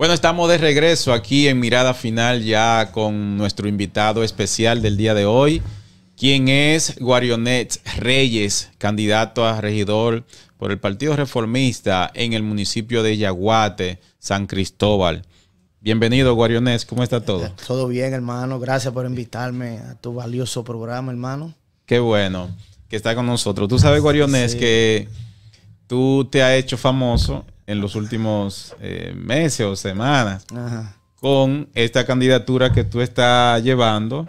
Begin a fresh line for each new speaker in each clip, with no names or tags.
Bueno, estamos de regreso aquí en Mirada Final ya con nuestro invitado especial del día de hoy, quien es Guarionet Reyes, candidato a regidor por el Partido Reformista en el municipio de Yaguate, San Cristóbal. Bienvenido, Guarionet, ¿cómo está todo?
Todo bien, hermano. Gracias por invitarme a tu valioso programa, hermano.
Qué bueno que está con nosotros. Tú sabes, Guarionet, que tú te has hecho famoso en los últimos eh, meses o semanas con esta candidatura que tú estás llevando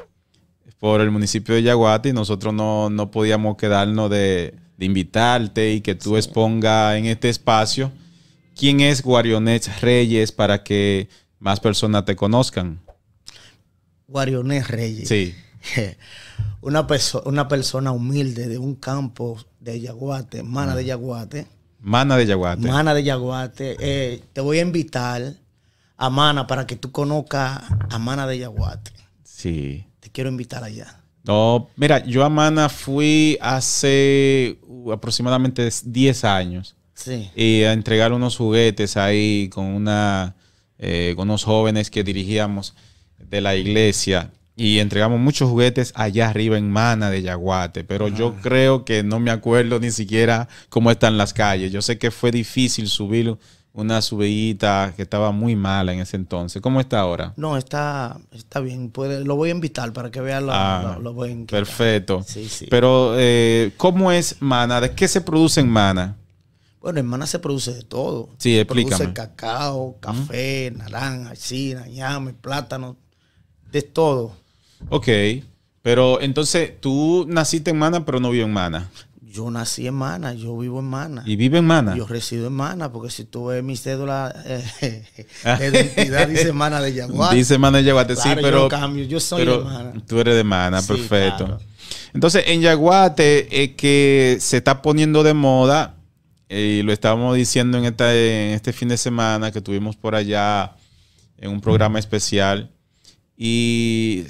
por el municipio de Yaguate y nosotros no, podíamos quedarnos de, invitarte y que tú exponga en este espacio quién es Guarionet Reyes para que más personas te conozcan.
Guarionés Reyes. Sí. Una, persona humilde de un campo de Yaguate, hermana de Yaguate,
Mana de Yaguate. Mana
de Yaguate. Eh, te voy a invitar a Mana para que tú conozcas a Mana de Yaguate.
Sí.
Te quiero invitar allá.
No, mira, yo a Mana fui hace uh, aproximadamente 10 años. Sí. Y a entregar unos juguetes ahí con una eh, con unos jóvenes que dirigíamos de la iglesia y entregamos muchos juguetes allá arriba en Mana de Yaguate, pero yo ah. creo que no me acuerdo ni siquiera cómo están las calles. Yo sé que fue difícil subir una subidita que estaba muy mala en ese entonces. ¿Cómo está ahora?
No, está, está bien. lo voy a invitar para que vean ah, lo,
Perfecto. Sí, sí. Pero, eh, ¿cómo es Mana? ¿De qué se produce en Mana?
Bueno, en Mana se produce de todo. Sí, se Produce cacao, café, naranja, china, ñame, plátano, de todo.
Ok, pero entonces tú naciste en Mana, pero no vives en Mana.
Yo nací en Mana, yo vivo en Mana. ¿Y
vive en Mana? Yo
resido en Mana, porque si tú ves mi cédula eh, ah. identidad, dice Mana de Yaguate. Dice Mana de Yaguate, sí, pero. Yo, yo soy de Mana.
Tú eres de Mana, perfecto. Entonces, en Yaguate, es que se está poniendo de moda, eh, y lo estábamos diciendo en, esta, en este fin de semana que tuvimos por allá en un programa especial y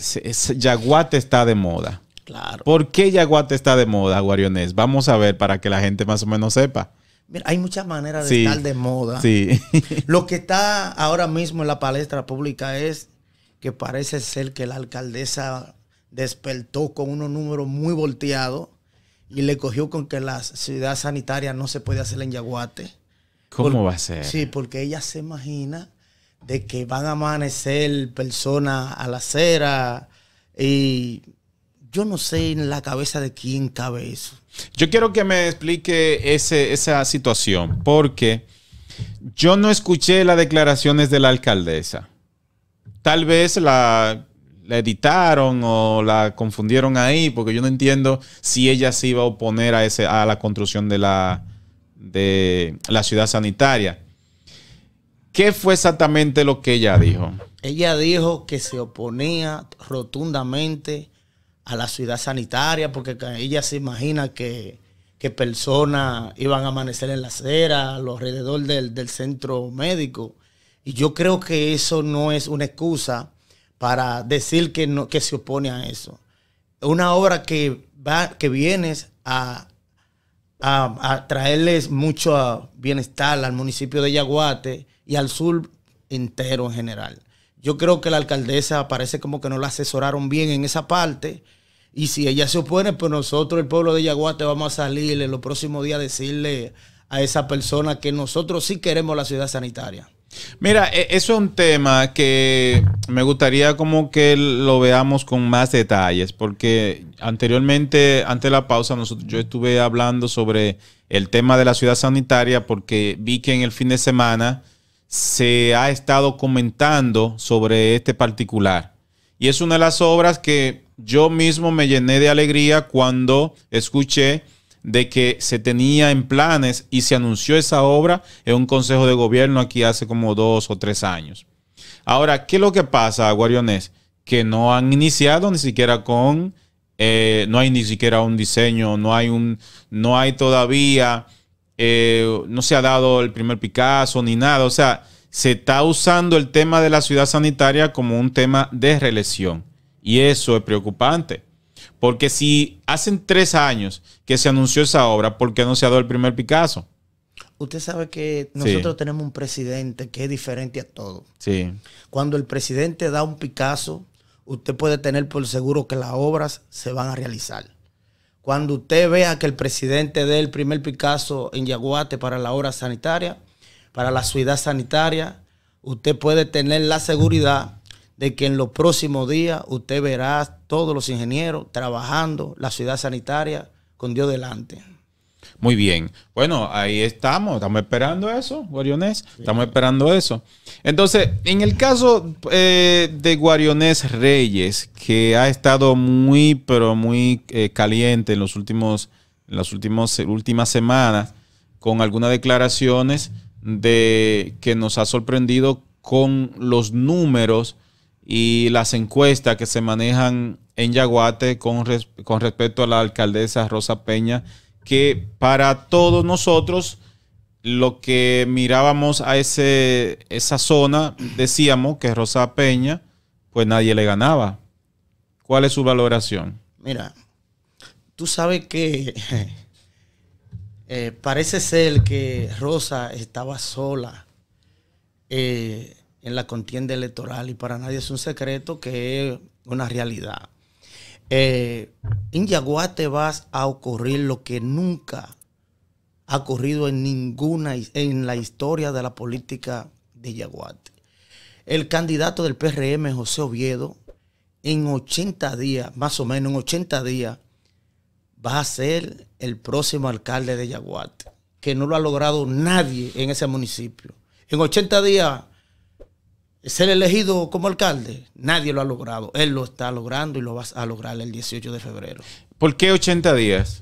Yaguate está de moda. Claro. ¿Por qué Yaguate está de moda, Guarionés? Vamos a ver para que la gente más o menos sepa.
Mira, hay muchas maneras de estar de moda. Sí. Lo que está ahora mismo en la palestra pública es que parece ser que la alcaldesa despertó con unos números muy volteados y le cogió con que la ciudad sanitaria no se puede hacer en Yaguate.
¿Cómo va a ser? Sí,
porque ella se imagina de que van a amanecer personas a la acera y yo no sé en la cabeza de quién cabe eso.
Yo quiero que me explique esa situación porque yo no escuché las declaraciones de la alcaldesa. Tal vez la, editaron o la confundieron ahí porque yo no entiendo si ella se iba a oponer a, ese, a la construcción de la, de la ciudad sanitaria. ¿Qué fue exactamente lo que ella dijo?
Ella dijo que se oponía rotundamente a la ciudad sanitaria porque ella se imagina que, personas iban a amanecer en la acera, alrededor del, centro médico. Y yo creo que eso no es una excusa para decir que, no, que se opone a eso. Una obra que, va, que vienes a, a traerles mucho bienestar al municipio de Yaguate y al sur entero en general. Yo creo que la alcaldesa parece como que no la asesoraron bien en esa parte. Y si ella se opone, pues nosotros, el pueblo de Yaguate, vamos a salir en los próximos días a decirle a esa persona que nosotros sí queremos la ciudad sanitaria.
Mira, eso es un tema que me gustaría como que lo veamos con más detalles, porque anteriormente, antes de la pausa, nosotros, yo estuve hablando sobre el tema de la ciudad sanitaria, porque vi que en el fin de semana se ha estado comentando sobre este particular. Y es una de las obras que yo mismo me llené de alegría cuando escuché de que se tenía en planes y se anunció esa obra en un consejo de gobierno aquí hace como dos o tres años. Ahora, ¿qué es lo que pasa, Guarionés? Que no han iniciado ni siquiera con, eh, no hay ni siquiera un diseño, no hay un, no hay todavía eh, no se ha dado el primer Picasso ni nada. O sea, se está usando el tema de la ciudad sanitaria como un tema de reelección. Y eso es preocupante. Porque si hacen tres años que se anunció esa obra, ¿por qué no se ha dado el primer Picasso?
Usted sabe que nosotros tenemos un presidente que es diferente a todo. Sí. Cuando el presidente da un Picasso, usted puede tener por seguro que las obras se van a realizar. Cuando usted vea que el presidente dé el primer Picasso en Yaguate para la obra sanitaria, para la ciudad sanitaria, usted puede tener la seguridad de que en los próximos días usted verá todos los ingenieros trabajando la ciudad sanitaria con Dios delante.
Muy bien. Bueno, ahí estamos. Estamos esperando eso, Guarionés. Estamos esperando eso. Entonces, en el caso eh, de Guarionés Reyes, que ha estado muy, pero muy eh, caliente en, los últimos, en las últimos, eh, últimas semanas, con algunas declaraciones de que nos ha sorprendido con los números y las encuestas que se manejan en Yaguate con, con respecto a la alcaldesa Rosa Peña que para todos nosotros, lo que mirábamos a esa zona, decíamos que Rosa Peña, pues nadie le ganaba. ¿Cuál es su valoración?
Mira, tú sabes que eh, parece ser que Rosa estaba sola eh, en la contienda electoral y para nadie es un secreto que es una realidad en eh, Yaguate vas a ocurrir lo que nunca ha ocurrido en ninguna, en la historia de la política de Yaguate. El candidato del PRM, José Oviedo, en 80 días, más o menos en 80 días, va a ser el próximo alcalde de Yaguate, que no lo ha logrado nadie en ese municipio. En 80 días ser elegido como alcalde, nadie lo ha logrado. Él lo está logrando y lo vas a lograr el 18 de febrero.
¿Por qué 80 días?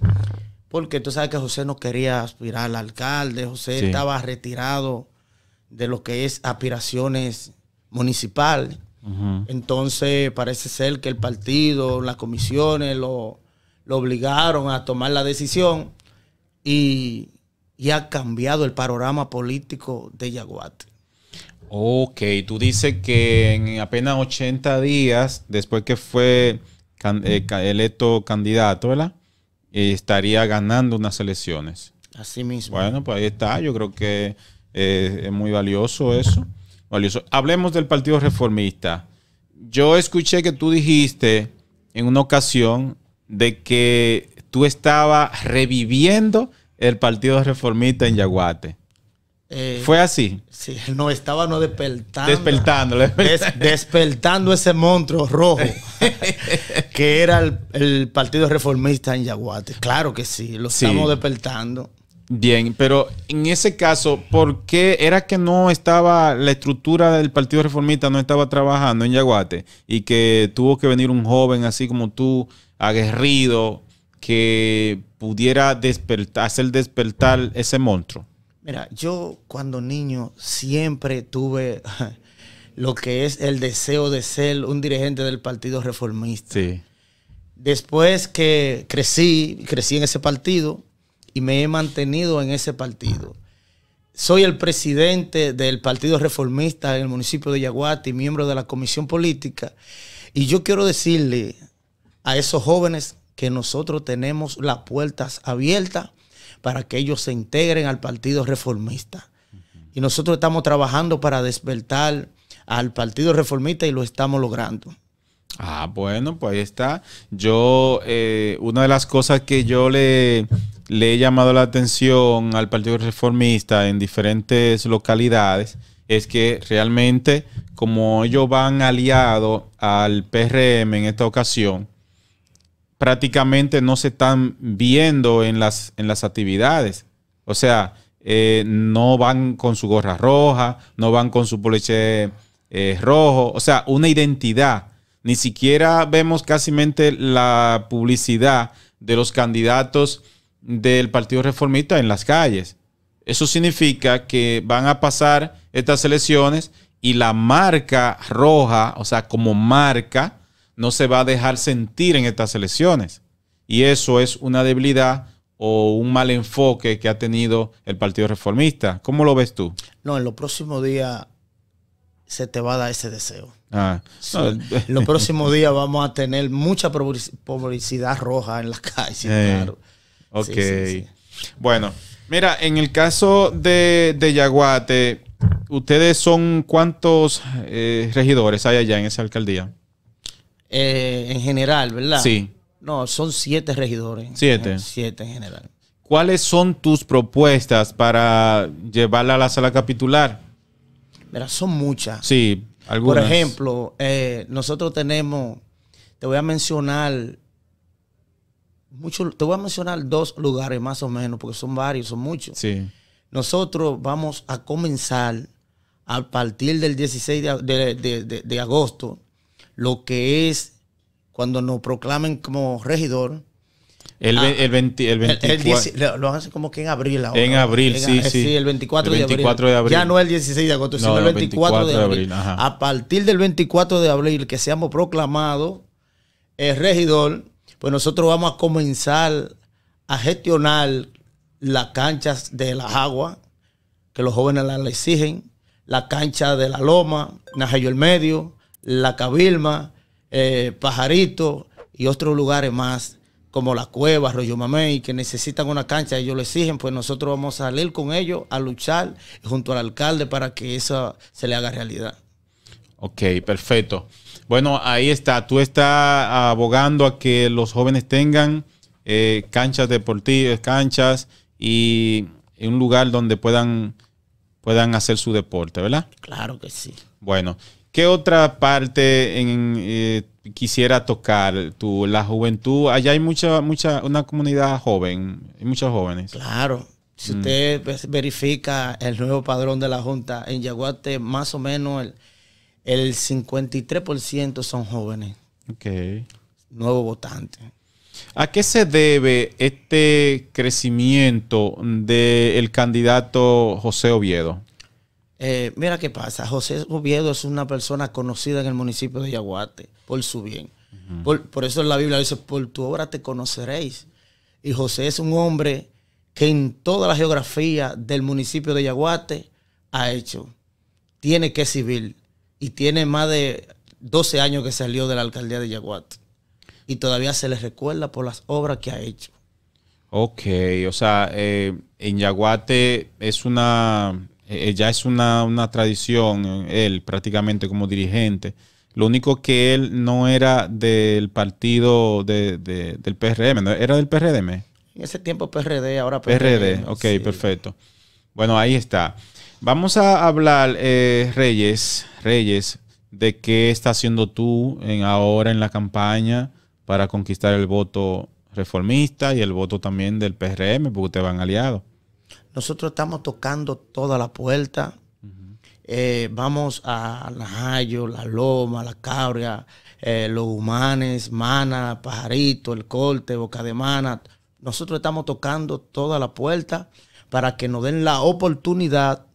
Porque tú sabes que José no quería aspirar al alcalde, José estaba retirado de lo que es aspiraciones municipales. Entonces parece ser que el partido, las comisiones lo, obligaron a tomar la decisión y, y, ha cambiado el panorama político de Yaguate.
Ok, tú dices que en apenas 80 días después que fue eh, electo candidato, ¿verdad? estaría ganando unas elecciones. Así mismo. Bueno, pues ahí está. Yo creo que eh, es muy valioso eso. Valioso. Hablemos del Partido Reformista. Yo escuché que tú dijiste en una ocasión de que tú estabas reviviendo el Partido Reformista en Yaguate. Eh, Fue así.
Sí, no estaba no despertando. Despertando, despertando. ese monstruo rojo que era el, Partido Reformista en Yaguate. Claro que sí, lo estamos despertando. Bien, pero en ese caso, ¿por qué era que
no estaba la estructura del Partido Reformista, no estaba trabajando en Yaguate y que tuvo que venir un joven así como tú, aguerrido, que pudiera hacer despertar ese monstruo?
Mira, yo cuando niño siempre tuve lo que es el deseo de ser un dirigente del Partido Reformista. Después que crecí, crecí en ese partido y me he mantenido en ese partido. Soy el presidente del Partido Reformista en el municipio de Yaguati, miembro de la Comisión Política. Y yo quiero decirle a esos jóvenes que nosotros tenemos las puertas abiertas para que ellos se integren al Partido Reformista. Y nosotros estamos trabajando para despertar al Partido Reformista y lo estamos logrando.
Ah, bueno, pues ahí está. Yo, eh, una de las cosas que yo le, le he llamado la atención al Partido Reformista en diferentes localidades es que realmente como ellos van aliados al PRM en esta ocasión, prácticamente no se están viendo en las, en las actividades. O sea, eh, no van con su gorra roja, no van con su poliche eh, rojo, o sea, una identidad. Ni siquiera vemos casi la publicidad de los candidatos del Partido Reformista en las calles. Eso significa que van a pasar estas elecciones y la marca roja, o sea, como marca, no se va a dejar sentir en estas elecciones. Y eso es una debilidad o un mal enfoque que ha tenido el Partido Reformista. ¿Cómo lo ves tú?
No, en los próximos días se te va a dar ese deseo. Ah, en los próximos días vamos a tener mucha publicidad roja en las calles. Eh, claro.
Ok. bueno, mira, en el caso de, Yaguate, ¿ustedes son cuántos eh, regidores hay allá en esa alcaldía?
Eh, en general, ¿verdad? Sí. No, son siete regidores. Siete. Siete en general.
¿Cuáles son tus propuestas para llevarla a la sala capitular?
Mira, son muchas. Sí, algunas. Por ejemplo, eh, nosotros tenemos, te voy a mencionar, mucho, te voy a mencionar dos lugares más o menos, porque son varios, son muchos. Sí. Nosotros vamos a comenzar a partir del 16 de, de, de agosto lo que es cuando nos proclamen como regidor.
El, ah, el, 24.
lo hacen como que en abril ahora. En abril, eh, sí, sí. el 24, de, abril. Ya no el 16 de agosto, sino el 24, de abril. a partir del 24 de abril que seamos proclamados el regidor, pues nosotros vamos a comenzar a gestionar las canchas de las aguas, que los jóvenes las exigen, la cancha de la loma, Najayo el Medio, la Cabilma, eh, Pajarito y otros lugares más como La Cueva, Arroyo Mamey, que necesitan una cancha, ellos lo exigen, pues nosotros vamos a salir con ellos a luchar junto al alcalde para que eso se le haga realidad.
Ok, perfecto. Bueno, ahí está. Tú estás abogando a que los jóvenes tengan eh, canchas deportivas, canchas y un lugar donde puedan, puedan hacer su deporte, ¿verdad?
Claro que sí.
Bueno, ¿Qué otra parte en, eh, quisiera tocar tú? La juventud, allá hay mucha, mucha, una comunidad joven,
hay muchos jóvenes. Claro. Si mm. usted verifica el nuevo padrón de la Junta, en Yaguate más o menos el, el 53% son jóvenes. Nuevos votantes.
¿A qué se debe este crecimiento del candidato José Oviedo?
Eh, mira qué pasa, José Oviedo es una persona conocida en el municipio de Yaguate por su bien. por, por, eso la Biblia dice, por tu obra te conoceréis. Y José es un hombre que en toda la geografía del municipio de Yaguate ha hecho. Tiene que civil y tiene más de 12 años que salió de la alcaldía de Yaguate. Y todavía se le recuerda por las obras que ha hecho. Ok,
o sea, eh, en Yaguate es una eh, eh, ya es una, tradición, eh, él prácticamente como dirigente. Lo único que él no era del partido del PRM, era del PRDM.
En ese tiempo PRD, ahora PRD. PRD,
ok, perfecto. Bueno, ahí está. Vamos a hablar, Reyes, Reyes, de qué está haciendo tú ahora en la campaña para conquistar el voto reformista y el voto también del
PRM, porque te van aliados. Nosotros estamos tocando toda la puerta. Eh, vamos a Najayo, La Loma, La Cabria, eh, Los Humanes, Mana, Pajarito, El Corte, Boca de Mana. Nosotros estamos tocando toda la puerta para que nos den la oportunidad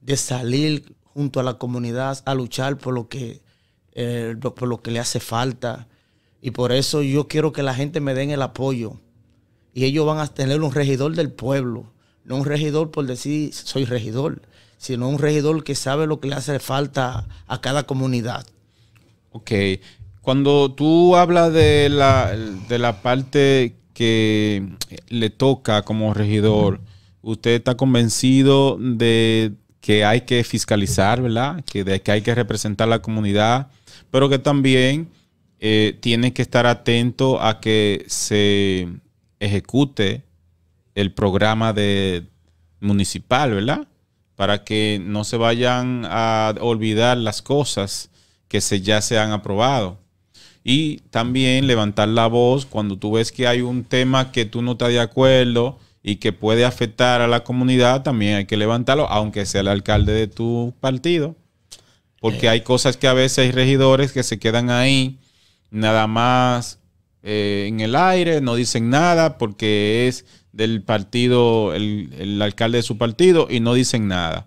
de salir junto a la comunidad a luchar por lo que, eh, por lo que le hace falta. Y por eso yo quiero que la gente me den el apoyo. Y ellos van a tener un regidor del pueblo. No un regidor por decir soy regidor, sino un regidor que sabe lo que le hace falta a cada comunidad. Ok.
Cuando tú hablas de la, parte que le toca como regidor, usted está convencido de que hay que fiscalizar, ¿verdad? Que, de, que hay que representar a la comunidad, pero que también eh, tiene que estar atento a que se ejecute el programa de municipal, ¿verdad? Para que no se vayan a olvidar las cosas que se, ya se han aprobado. Y también levantar la voz cuando tú ves que hay un tema que tú no estás de acuerdo y que puede afectar a la comunidad, también hay que levantarlo, aunque sea el alcalde de tu partido. Porque eh. hay cosas que a veces hay regidores que se quedan ahí nada más eh, en el aire, no dicen nada porque es del partido, el, alcalde de su partido, y no dicen nada.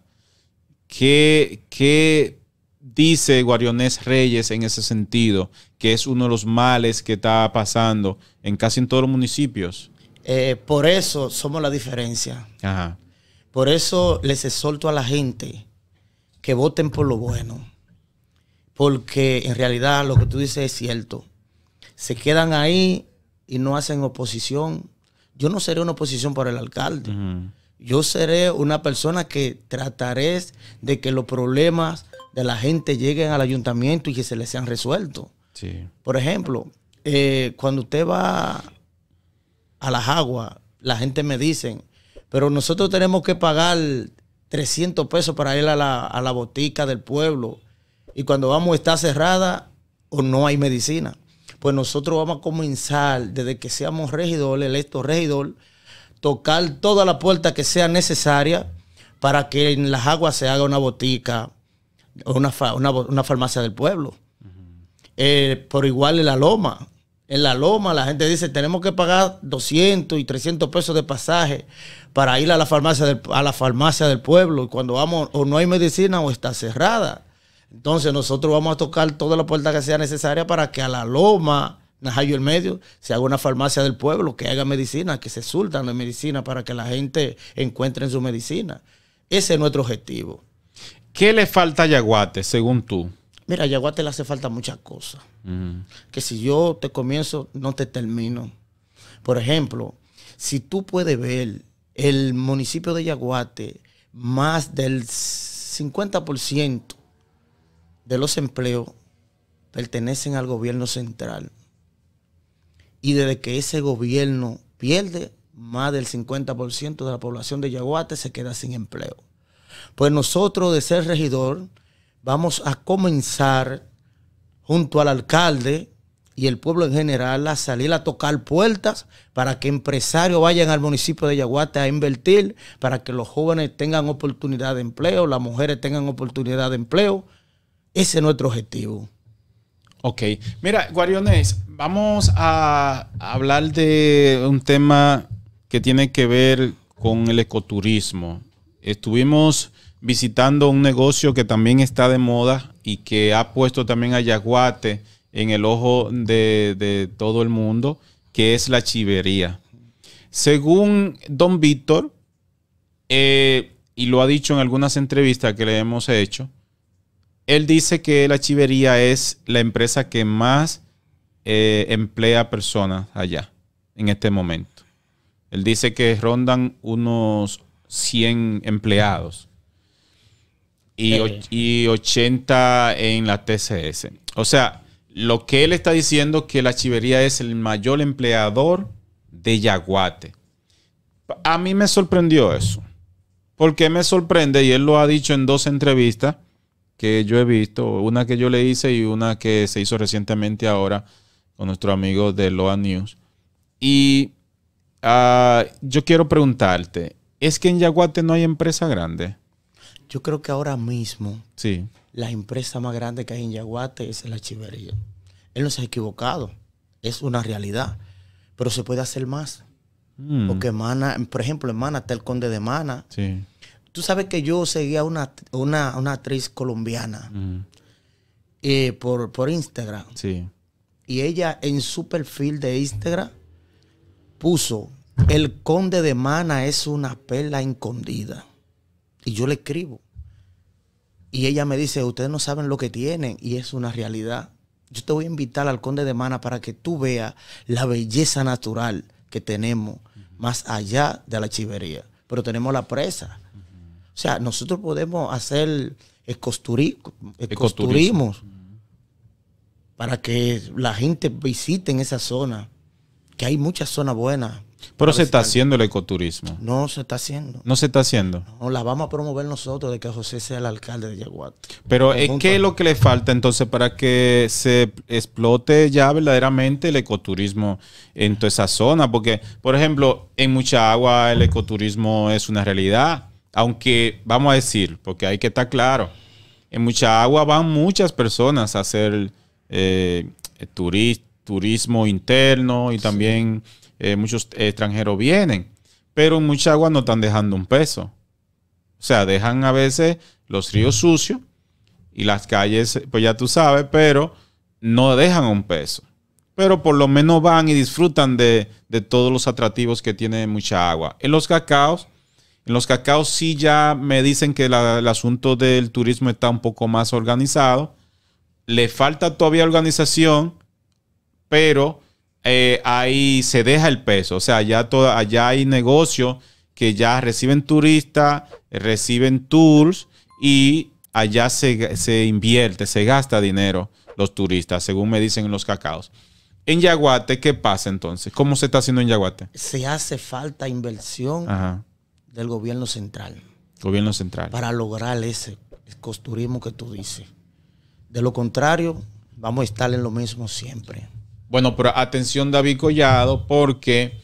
¿Qué, qué dice Guarionés Reyes en ese sentido? Que es uno de los males que está pasando en casi en todos los municipios.
Eh, por eso somos la diferencia. Por eso les exhorto a la gente que voten por lo bueno. Porque en realidad lo que tú dices es cierto. Se quedan ahí y no hacen oposición yo no seré una oposición para el alcalde. Yo seré una persona que trataré de que los problemas de la gente lleguen al ayuntamiento y que se les sean resueltos. Por ejemplo, eh, cuando usted va a las aguas, la gente me dice, pero nosotros tenemos que pagar 300 pesos para ir a la, a la botica del pueblo. Y cuando vamos está cerrada o no hay medicina pues nosotros vamos a comenzar desde que seamos regidor, electo regidor, tocar toda la puerta que sea necesaria para que en las aguas se haga una botica o una, farmacia del pueblo. Eh, por igual en la loma. En la loma la gente dice, tenemos que pagar 200 y 300 pesos de pasaje para ir a la farmacia del, a la farmacia del pueblo. Y cuando vamos, o no hay medicina o está cerrada. Entonces nosotros vamos a tocar toda la puertas que sea necesaria para que a la loma, Najayo el Medio, se haga una farmacia del pueblo, que haga medicina, que se surtan de medicina para que la gente encuentre en su medicina. Ese es nuestro objetivo. ¿Qué le falta a Yaguate, según tú? Mira, a Yaguate le hace falta muchas cosas. Que si yo te comienzo, no te termino. Por ejemplo, si tú puedes ver el municipio de Yaguate, más del 50% de los empleos pertenecen al gobierno central. Y desde que ese gobierno pierde, más del 50% de la población de Yaguate se queda sin empleo. Pues nosotros de ser regidor vamos a comenzar junto al alcalde y el pueblo en general a salir a tocar puertas para que empresarios vayan al municipio de Yaguate a invertir, para que los jóvenes tengan oportunidad de empleo, las mujeres tengan oportunidad de empleo, ese es nuestro objetivo. Ok. Mira, Guariones, vamos a hablar de
un tema que tiene que ver con el ecoturismo. Estuvimos visitando un negocio que también está de moda y que ha puesto también a Yaguate en el ojo de, todo el mundo, que es la chivería. Según don Víctor, eh, y lo ha dicho en algunas entrevistas que le hemos hecho, él dice que la chivería es la empresa que más eh, emplea personas allá en este momento. Él dice que rondan unos 100 empleados y, 80 en la TCS. O sea, lo que él está diciendo que la chivería es el mayor empleador de Yaguate. A mí me sorprendió eso. Porque me sorprende, y él lo ha dicho en dos entrevistas, que yo he visto, una que yo le hice y una que se hizo recientemente ahora con nuestro amigo de Loa News. Y ah, yo quiero preguntarte, ¿es que en Yaguate no hay empresa grande?
Yo creo que ahora
mismo sí.
la empresa más grande que hay en Yaguate es la chivería. Él no se ha equivocado, es una realidad, pero se puede hacer más. Mm. Porque Mana, por ejemplo, en Mana está el conde de Mana. Sí Tú sabes que yo seguía una, una, actriz colombiana mm. eh, por, por Instagram. Sí. Y ella en su perfil de Instagram puso, el conde de Mana es una perla escondida. Y yo le escribo. Y ella me dice, ustedes no saben lo que tienen. Y es una realidad. Yo te voy a invitar al conde de Mana para que tú veas la belleza natural que tenemos más allá de la chivería. Pero tenemos la presa, o sea, nosotros podemos hacer ecoturismo para que la gente visite en esa zona, que hay muchas zonas buenas. Pero se está
haciendo el ecoturismo.
No se está haciendo.
No se está haciendo.
No, la vamos a promover nosotros de que José sea el alcalde de Yaguat.
Pero eh, ¿qué es lo que le falta entonces para que se explote ya verdaderamente el ecoturismo en toda esa zona? Porque, por ejemplo, en mucha agua el ecoturismo es una realidad. Aunque vamos a decir, porque hay que estar claro, en mucha agua van muchas personas a hacer eh, eh, turismo interno y también eh, muchos extranjeros vienen, pero en mucha agua no están dejando un peso. O sea, dejan a veces los ríos sucios y las calles, pues ya tú sabes, pero no dejan un peso. Pero por lo menos van y disfrutan de, de todos los atractivos que tiene mucha agua. En los cacaos en los cacaos sí ya me dicen que el asunto del turismo está un poco más organizado. Le falta todavía organización, pero eh, ahí se deja el peso. O sea, allá hay negocios que ya reciben turistas, reciben tours y allá se, se, invierte, se gasta dinero los turistas, según me dicen en los cacaos. En Yaguate, ¿qué pasa entonces? ¿Cómo se está haciendo en Yaguate?
Se hace falta inversión. Ajá del gobierno central.
Gobierno central.
Para lograr ese costurismo que tú dices. De lo contrario, vamos a estar en lo mismo siempre.
Bueno, pero atención David Collado, porque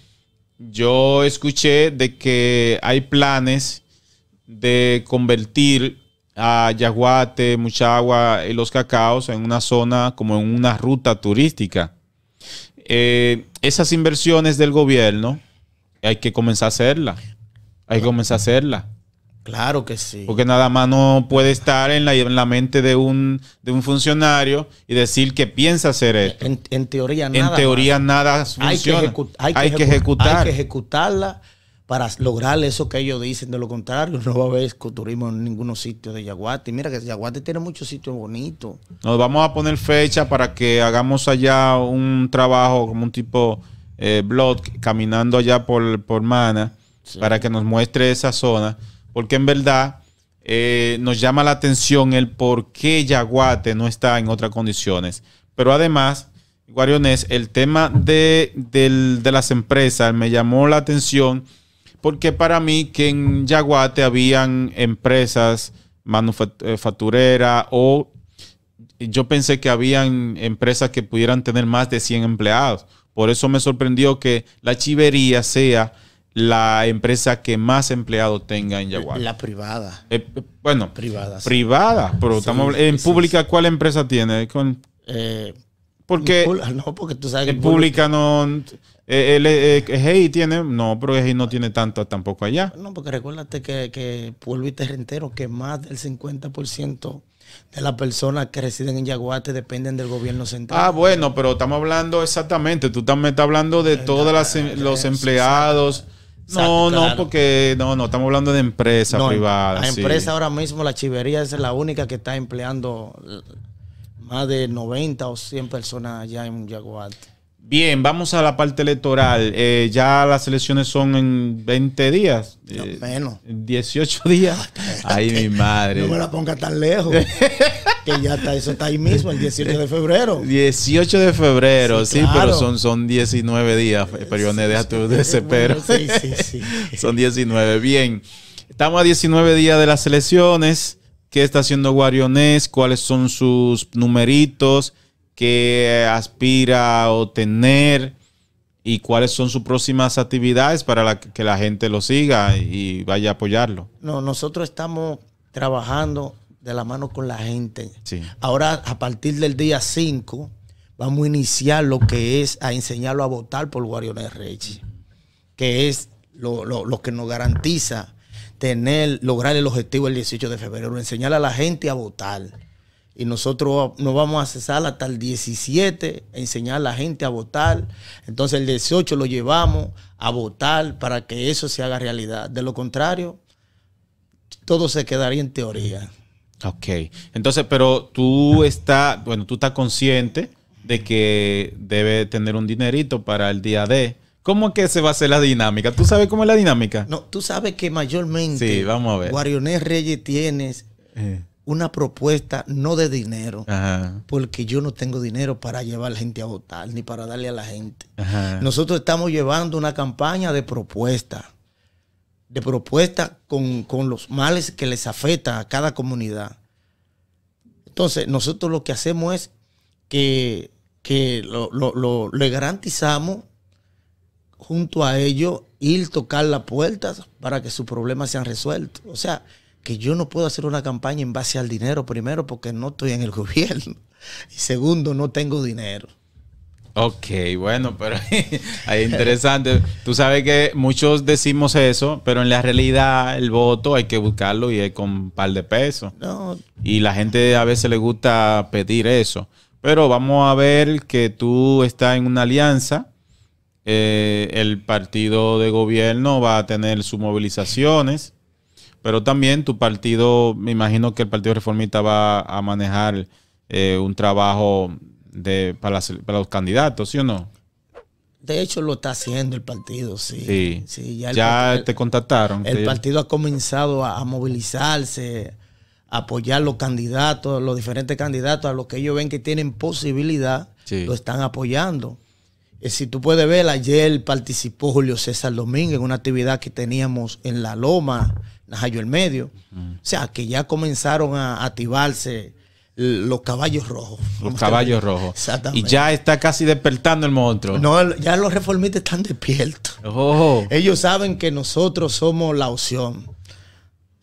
yo escuché de que hay planes de convertir a Yaguate, Muchagua y los cacaos en una zona como en una ruta turística. Eh, esas inversiones del gobierno hay que comenzar a hacerlas. Hay que comenzar a hacerla.
Claro que sí. Porque
nada más no puede estar en la, en la mente de un, funcionario y decir que piensa hacer esto.
En, teoría nada. En teoría nada funciona. Hay que, hay hay que ejecutar. ejecutarla para lograr eso que ellos dicen. De lo contrario, no va a haber escoturismo en ninguno sitio de Yaguate. Mira que Yaguate tiene muchos sitios bonitos.
Nos vamos a poner fecha para que hagamos allá un trabajo como un tipo blog eh, caminando allá por, por Mana para que nos muestre esa zona, porque en verdad eh, nos llama la atención el por qué Yaguate no está en otras condiciones. Pero además, Guariones, el tema de, de las empresas me llamó la atención porque para mí que en Yaguate habían empresas manufactureras eh, o yo pensé que habían empresas que pudieran tener más de 100 empleados. Por eso me sorprendió que la chivería sea la empresa que más empleados tenga en Yaguara. La
privada.
Eh, eh, bueno, privada. Privada, pero estamos en pública, ¿cuál empresa tiene? Con, eh, porque, no, porque tú sabes que en pública no... Eh, eh hey tiene, no, pero hey no tiene tanto tampoco allá.
No, porque recuérdate que, que Pueblo y Terrentero, que más del 50% de las personas que residen en Yaguate dependen del gobierno central. Ah,
bueno, pero estamos hablando exactamente, tú también estás hablando de todos em, los empleados.
No, no,
porque no, no, estamos hablando de empresas privadas. La empresa
ahora mismo, la chivería es la única que está empleando más de 90 o 100 personas allá en Yaguate.
Bien, vamos a la parte electoral. Eh, ya las elecciones son en 20 días. No, menos. 18 eh, días. Ay, mi madre. No me la
ponga tan lejos. que ya está, eso está ahí mismo, el 18 de febrero.
18 de febrero, sí, pero son, son 19 días, Periones, deja tu desespero. sí, sí, sí. son 19. Bien, estamos a 19 días de las elecciones. ¿Qué está haciendo Guarionés? ¿Cuáles son sus numeritos? ¿Qué aspira a obtener? ¿Y cuáles son sus próximas actividades para que la gente lo siga y vaya a apoyarlo?
No, nosotros estamos trabajando de la mano con la gente. Ahora, a partir del día 5, vamos a iniciar lo que es a enseñarlo a votar por Guariones Reyes, que es lo, que nos garantiza tener, lograr el objetivo el 18 de febrero, enseñar a la gente a votar. Y nosotros no vamos a cesar hasta el 17, enseñar a la gente a votar. Entonces el 18 lo llevamos a votar para que eso se haga realidad. De lo contrario, todo se quedaría en teoría.
Ok, entonces, pero tú estás, bueno, tú estás consciente de que debe tener un dinerito para el día D. ¿Cómo que se va a hacer la dinámica? ¿Tú sabes cómo es la dinámica? No,
tú sabes que mayormente sí, vamos a ver. Reyes tienes eh. una propuesta no de dinero, porque yo no tengo dinero para llevar a la gente a votar ni para darle a la gente. Nosotros estamos llevando una campaña de propuesta de propuestas con, los males que les afecta a cada comunidad. Entonces, nosotros lo que hacemos es que, lo, le garantizamos junto a ellos ir tocar las puertas para que sus problemas sean resueltos. O sea, que yo no puedo hacer una campaña en base al dinero, primero porque no estoy en el gobierno y segundo no tengo dinero.
Ok, bueno, pero ahí interesante. Tú sabes que muchos decimos eso, pero en la realidad el voto hay que buscarlo y es con un par de pesos. No. Y la gente a veces le gusta pedir eso. Pero vamos a ver que tú estás en una alianza. Eh, el partido de gobierno va a tener sus movilizaciones, pero también tu partido, me imagino que el Partido Reformista va a manejar eh, un trabajo de, para, los candidatos, ¿sí o no?
De hecho, lo está haciendo el partido, sí. Sí, ya, te
contactaron. El, partido
ha comenzado a, movilizarse, a apoyar los candidatos, los diferentes candidatos, a los que ellos ven que tienen posibilidad, lo están apoyando. Eh, si tú puedes ver, ayer participó Julio César Domínguez en una actividad que teníamos en La Loma, Najayo el Medio. Mm. O sea, que ya comenzaron a activarse los caballos rojos. Los caballos rojos. Exactamente.
Y ya está casi despertando el monstruo.
No, ya los reformistas están despiertos. Ellos saben que nosotros somos la opción.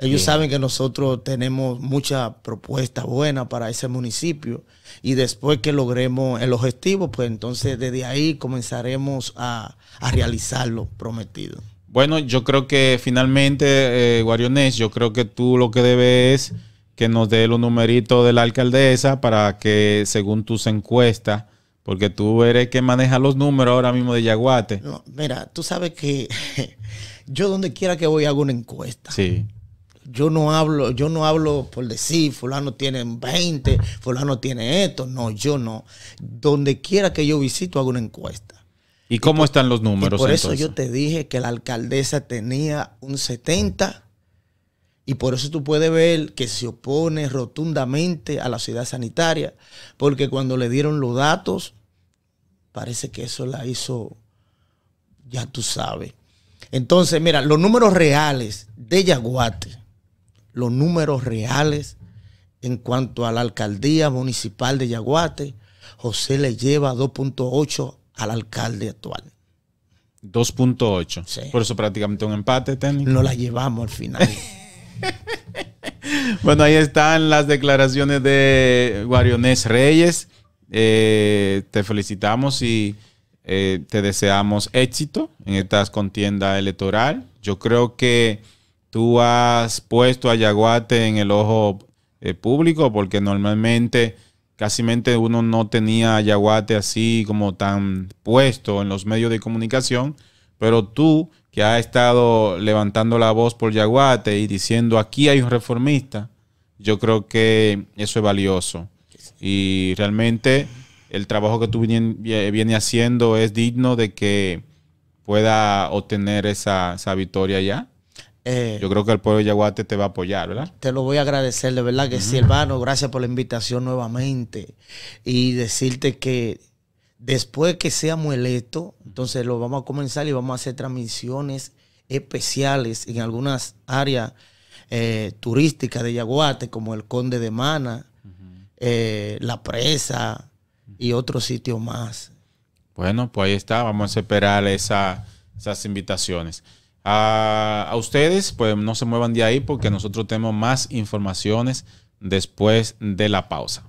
Ellos saben que nosotros tenemos muchas propuestas buenas para ese municipio y después que logremos el objetivo, pues entonces desde ahí comenzaremos a, a realizar lo prometido.
Bueno, yo creo que finalmente, eh, Guarionés, yo creo que tú lo que debes es que nos dé los numeritos de la alcaldesa para que según tus encuestas, porque tú eres que maneja los números ahora mismo de Yaguate.
mira, tú sabes que yo donde quiera que voy hago una encuesta. Sí. Yo no hablo, yo no hablo por decir fulano tiene 20, fulano tiene esto, no, yo no. Donde quiera que yo visito hago una encuesta.
¿Y cómo están los números? por eso yo
te dije que la alcaldesa tenía un 70 y por eso tú puedes ver que se opone rotundamente a la ciudad sanitaria, porque cuando le dieron los datos, parece que eso la hizo, ya tú sabes. Entonces, mira, los números reales de Yaguate, los números reales en cuanto a la alcaldía municipal de Yaguate, José le lleva 2.8 al alcalde actual.
2.8. Por eso prácticamente un empate técnico. No la llevamos al final. bueno, ahí están las declaraciones de Guarionés Reyes. Eh, te felicitamos y eh, te deseamos éxito en esta contienda electoral. Yo creo que tú has puesto a Yaguate en el ojo eh, público porque normalmente casi uno no tenía a Yaguate así como tan puesto en los medios de comunicación, pero tú que ha estado levantando la voz por Yaguate y diciendo aquí hay un reformista, yo creo que eso es valioso. Y realmente el trabajo que tú vienes viene haciendo es digno de que pueda obtener esa, esa victoria ya. Eh, yo creo que el pueblo de Yaguate te va a apoyar, ¿verdad?
Te lo voy a agradecer, de verdad que Silvano. sí, hermano. Gracias por la invitación nuevamente. Y decirte que Después que seamos electos, entonces lo vamos a comenzar y vamos a hacer transmisiones especiales en algunas áreas eh, turísticas de Yaguate, como el Conde de Mana, eh, La Presa y otros sitios más.
Bueno, pues ahí está. Vamos a esperar esas invitaciones. a, ustedes, pues no se muevan de ahí porque nosotros tenemos más informaciones después de la pausa.